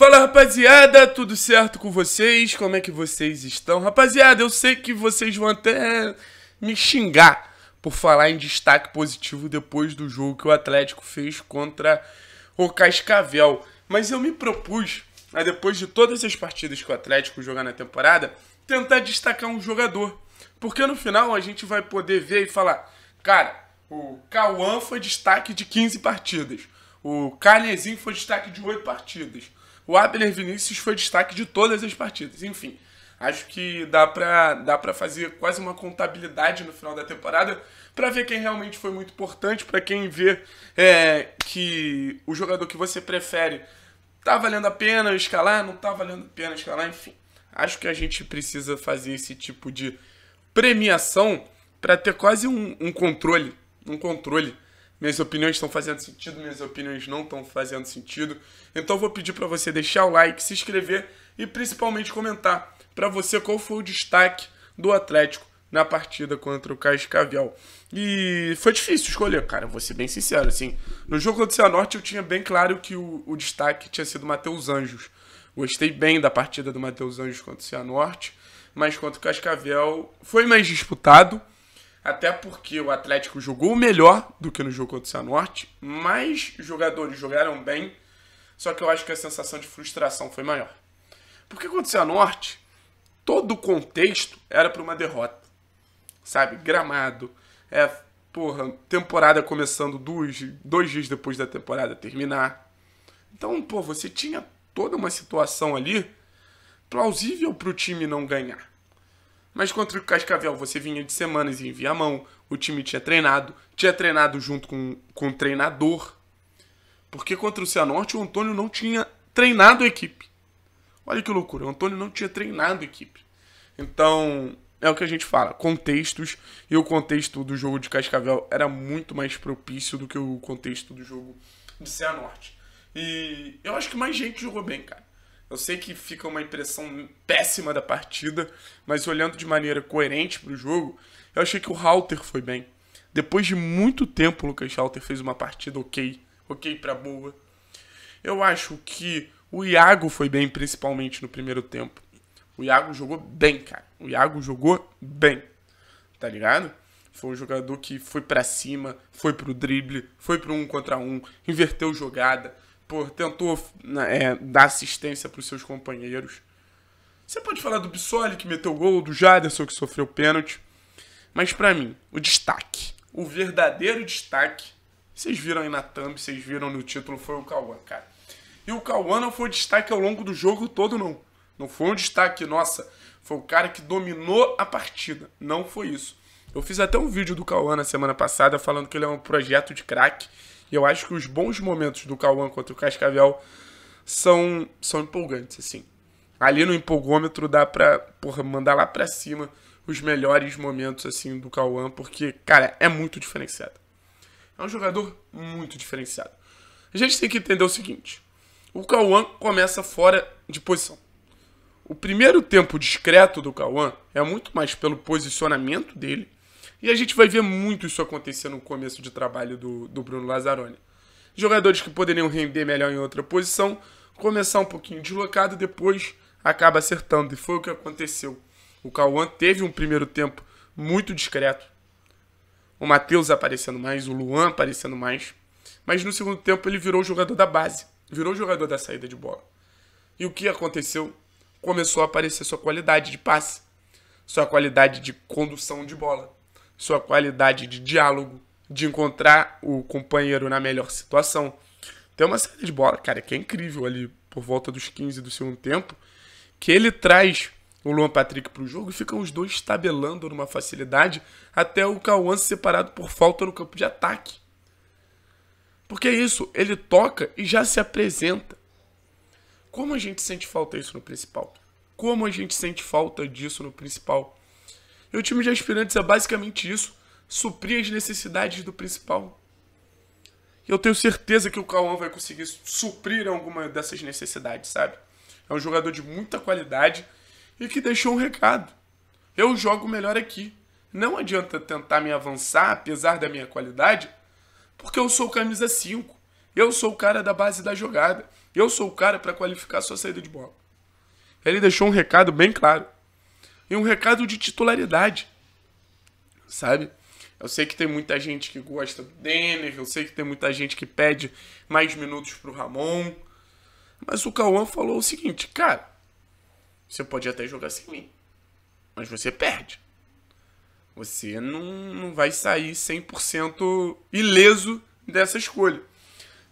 Fala rapaziada, tudo certo com vocês? Como é que vocês estão? Rapaziada, eu sei que vocês vão até me xingar por falar em destaque positivo depois do jogo que o Atlético fez contra o Cascavel. Mas eu me propus, depois de todas as partidas que o Atlético jogar na temporada, tentar destacar um jogador. Porque no final a gente vai poder ver e falar: cara, o Cauã foi destaque de 15 partidas, o Carnezinho foi destaque de 8 partidas. O Abner Vinícius foi destaque de todas as partidas. Enfim, acho que dá pra, dá pra fazer quase uma contabilidade no final da temporada para ver quem realmente foi muito importante, para quem vê é, que o jogador que você prefere tá valendo a pena escalar, não tá valendo a pena escalar, enfim. Acho que a gente precisa fazer esse tipo de premiação para ter quase um, um controle, um controle minhas opiniões estão fazendo sentido, minhas opiniões não estão fazendo sentido. Então vou pedir para você deixar o like, se inscrever e principalmente comentar para você qual foi o destaque do Atlético na partida contra o Cascavel. E foi difícil escolher, cara, vou ser bem sincero, assim. No jogo contra o Cianorte eu tinha bem claro que o, o destaque tinha sido Matheus Anjos. Gostei bem da partida do Matheus Anjos contra o Cianorte, mas contra o Cascavel foi mais disputado. Até porque o Atlético jogou melhor do que no jogo contra o Cianorte. Mais jogadores jogaram bem. Só que eu acho que a sensação de frustração foi maior. Porque contra o Cianorte, todo o contexto era para uma derrota. Sabe? Gramado. É, porra, temporada começando dois, dois dias depois da temporada terminar. Então, pô, você tinha toda uma situação ali plausível para o time não ganhar. Mas contra o Cascavel você vinha de semanas em mão. o time tinha treinado, tinha treinado junto com, com o treinador. Porque contra o Cianorte o Antônio não tinha treinado a equipe. Olha que loucura, o Antônio não tinha treinado a equipe. Então, é o que a gente fala, contextos, e o contexto do jogo de Cascavel era muito mais propício do que o contexto do jogo de Cianorte. E eu acho que mais gente jogou bem, cara. Eu sei que fica uma impressão péssima da partida, mas olhando de maneira coerente para o jogo, eu achei que o Halter foi bem. Depois de muito tempo, o Lucas Halter fez uma partida ok, ok para boa. Eu acho que o Iago foi bem, principalmente no primeiro tempo. O Iago jogou bem, cara. O Iago jogou bem, tá ligado? Foi um jogador que foi para cima, foi pro drible, foi pro um contra um, inverteu jogada, tentou né, é, dar assistência para os seus companheiros. Você pode falar do Bissoli que meteu gol, do Jaderson que sofreu pênalti. Mas para mim, o destaque, o verdadeiro destaque, vocês viram aí na thumb, vocês viram no título, foi o Cauã, cara. E o Cauã não foi destaque ao longo do jogo todo, não. Não foi um destaque, nossa, foi o cara que dominou a partida. Não foi isso. Eu fiz até um vídeo do Cauã na semana passada falando que ele é um projeto de craque eu acho que os bons momentos do Cauã contra o Cascavel são, são empolgantes, assim. Ali no empolgômetro dá pra porra, mandar lá pra cima os melhores momentos, assim, do Cauã, porque, cara, é muito diferenciado. É um jogador muito diferenciado. A gente tem que entender o seguinte: o Cauã começa fora de posição. O primeiro tempo discreto do Cauã é muito mais pelo posicionamento dele e a gente vai ver muito isso acontecer no começo de trabalho do, do Bruno Lazzaroni. Jogadores que poderiam render melhor em outra posição, começar um pouquinho deslocado, depois acaba acertando. E foi o que aconteceu. O Cauã teve um primeiro tempo muito discreto. O Matheus aparecendo mais, o Luan aparecendo mais. Mas no segundo tempo ele virou o jogador da base, virou o jogador da saída de bola. E o que aconteceu? Começou a aparecer sua qualidade de passe, sua qualidade de condução de bola sua qualidade de diálogo, de encontrar o companheiro na melhor situação. Tem uma série de bola, cara, que é incrível ali por volta dos 15 do segundo tempo, que ele traz o Luan Patrick para o jogo e ficam os dois tabelando numa facilidade até o Cauã separado por falta no campo de ataque. Porque é isso, ele toca e já se apresenta. Como a gente sente falta disso no principal? Como a gente sente falta disso no principal? E o time de aspirantes é basicamente isso: suprir as necessidades do principal. E eu tenho certeza que o Cauã vai conseguir suprir alguma dessas necessidades, sabe? É um jogador de muita qualidade e que deixou um recado. Eu jogo melhor aqui. Não adianta tentar me avançar, apesar da minha qualidade, porque eu sou camisa 5. Eu sou o cara da base da jogada. Eu sou o cara para qualificar sua saída de bola. Ele deixou um recado bem claro e um recado de titularidade, sabe? Eu sei que tem muita gente que gosta do Denner, eu sei que tem muita gente que pede mais minutos pro Ramon, mas o Cauã falou o seguinte, cara, você pode até jogar sem mim, mas você perde. Você não, não vai sair 100% ileso dessa escolha.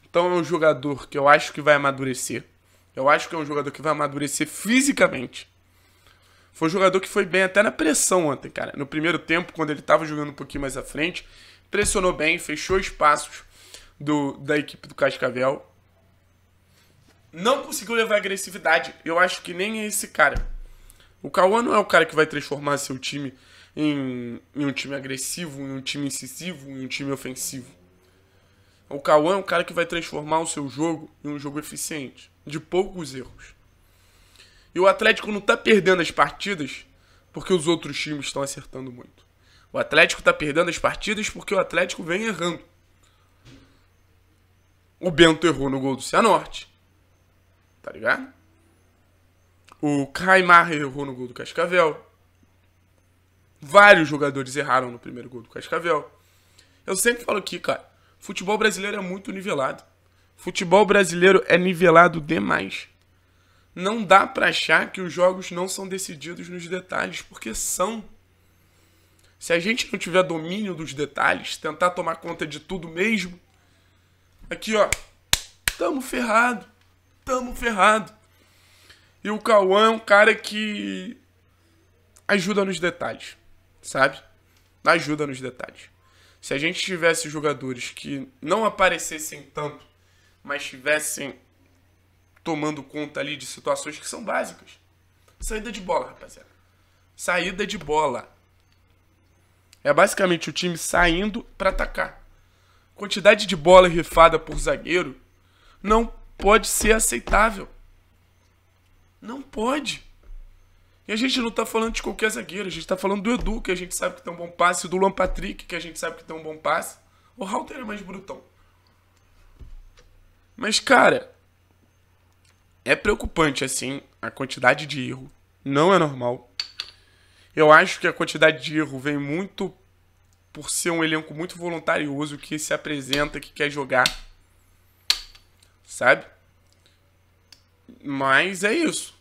Então é um jogador que eu acho que vai amadurecer. Eu acho que é um jogador que vai amadurecer fisicamente. Foi um jogador que foi bem até na pressão ontem, cara. No primeiro tempo, quando ele estava jogando um pouquinho mais à frente, pressionou bem, fechou espaços do, da equipe do Cascavel. Não conseguiu levar agressividade. Eu acho que nem é esse cara. O Cauã não é o cara que vai transformar seu time em, em um time agressivo, em um time incisivo, em um time ofensivo. O Cauã é um cara que vai transformar o seu jogo em um jogo eficiente, de poucos erros. E o Atlético não tá perdendo as partidas porque os outros times estão acertando muito. O Atlético tá perdendo as partidas porque o Atlético vem errando. O Bento errou no gol do Cianorte. Tá ligado? O Caimar errou no gol do Cascavel. Vários jogadores erraram no primeiro gol do Cascavel. Eu sempre falo aqui, cara. Futebol brasileiro é muito nivelado. Futebol brasileiro é nivelado demais não dá para achar que os jogos não são decididos nos detalhes, porque são. Se a gente não tiver domínio dos detalhes, tentar tomar conta de tudo mesmo, aqui ó, tamo ferrado, tamo ferrado. E o Cauã é um cara que ajuda nos detalhes, sabe? Ajuda nos detalhes. Se a gente tivesse jogadores que não aparecessem tanto, mas tivessem tomando conta ali de situações que são básicas. Saída de bola, rapaziada. Saída de bola. É basicamente o time saindo para atacar. Quantidade de bola rifada por zagueiro não pode ser aceitável. Não pode. E a gente não tá falando de qualquer zagueiro, a gente tá falando do Edu, que a gente sabe que tem um bom passe, do Luan Patrick, que a gente sabe que tem um bom passe. O Halter é mais brutão. Mas, cara, é preocupante, assim, a quantidade de erro. Não é normal. Eu acho que a quantidade de erro vem muito por ser um elenco muito voluntarioso que se apresenta, que quer jogar. Sabe? Mas é isso.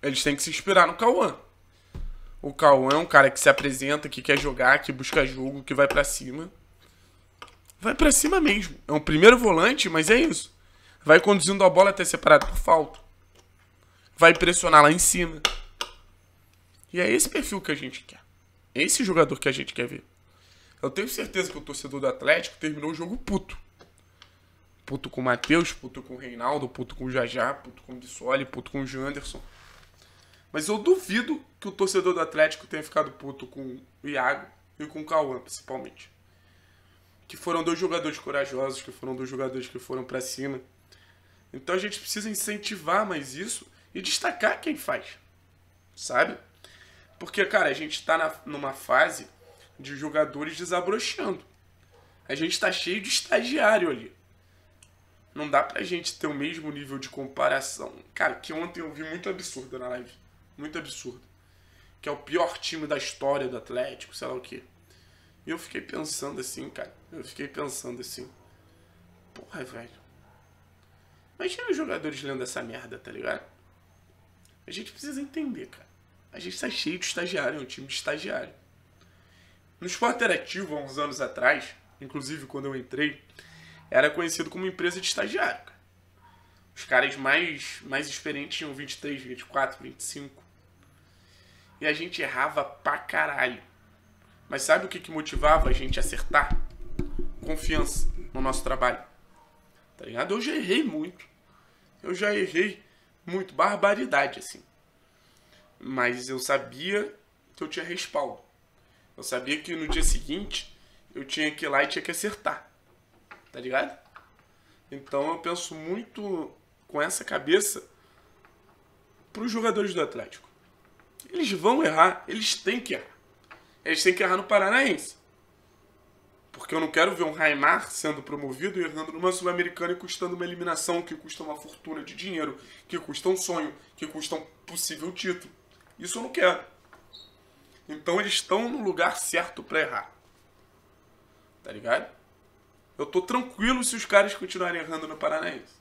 Eles têm que se inspirar no Cauã. O Cauã é um cara que se apresenta, que quer jogar, que busca jogo, que vai para cima. Vai para cima mesmo. É um primeiro volante, mas é isso. Vai conduzindo a bola até separado por falta vai pressionar lá em cima. E é esse perfil que a gente quer. Esse jogador que a gente quer ver. Eu tenho certeza que o torcedor do Atlético terminou o jogo puto. Puto com o Matheus, puto com o Reinaldo, puto com o Jajá, puto com o Bissoli, puto com o Janderson. Mas eu duvido que o torcedor do Atlético tenha ficado puto com o Iago e com o Cauã, principalmente. Que foram dois jogadores corajosos, que foram dois jogadores que foram para cima. Então a gente precisa incentivar mais isso e destacar quem faz, sabe? Porque, cara, a gente tá numa fase de jogadores desabrochando. A gente tá cheio de estagiário ali. Não dá pra gente ter o mesmo nível de comparação. Cara, que ontem eu vi muito absurdo na live. Muito absurdo. Que é o pior time da história do Atlético, sei lá o quê. E eu fiquei pensando assim, cara. Eu fiquei pensando assim. Porra, velho. Imagina os jogadores lendo essa merda, tá ligado? A gente precisa entender, cara. A gente está cheio de estagiário, é um time de estagiário. No esporte interativo, há uns anos atrás, inclusive quando eu entrei, era conhecido como empresa de estagiário. Cara. Os caras mais, mais experientes tinham 23, 24, 25. E a gente errava pra caralho. Mas sabe o que, que motivava a gente a acertar? Confiança no nosso trabalho. Tá ligado? Eu já errei muito. Eu já errei muito, barbaridade, assim. Mas eu sabia que eu tinha respaldo. Eu sabia que no dia seguinte eu tinha que ir lá e tinha que acertar. Tá ligado? Então eu penso muito com essa cabeça para os jogadores do Atlético. Eles vão errar, eles têm que errar. Eles têm que errar no Paranaense. Porque eu não quero ver um Raimar sendo promovido e errando numa Sul-Americana e custando uma eliminação que custa uma fortuna de dinheiro, que custa um sonho, que custa um possível título. Isso eu não quero. Então eles estão no lugar certo para errar. Tá ligado? Eu tô tranquilo se os caras continuarem errando no Paranaense.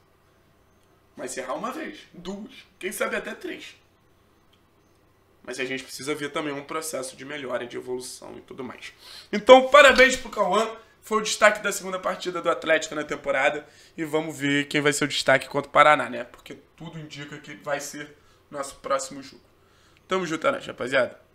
Mas se errar uma vez, duas, quem sabe até três mas a gente precisa ver também um processo de melhora, de evolução e tudo mais. Então, parabéns pro Cauã. Foi o destaque da segunda partida do Atlético na temporada. E vamos ver quem vai ser o destaque contra o Paraná, né? Porque tudo indica que vai ser nosso próximo jogo. Tamo junto, né, rapaziada.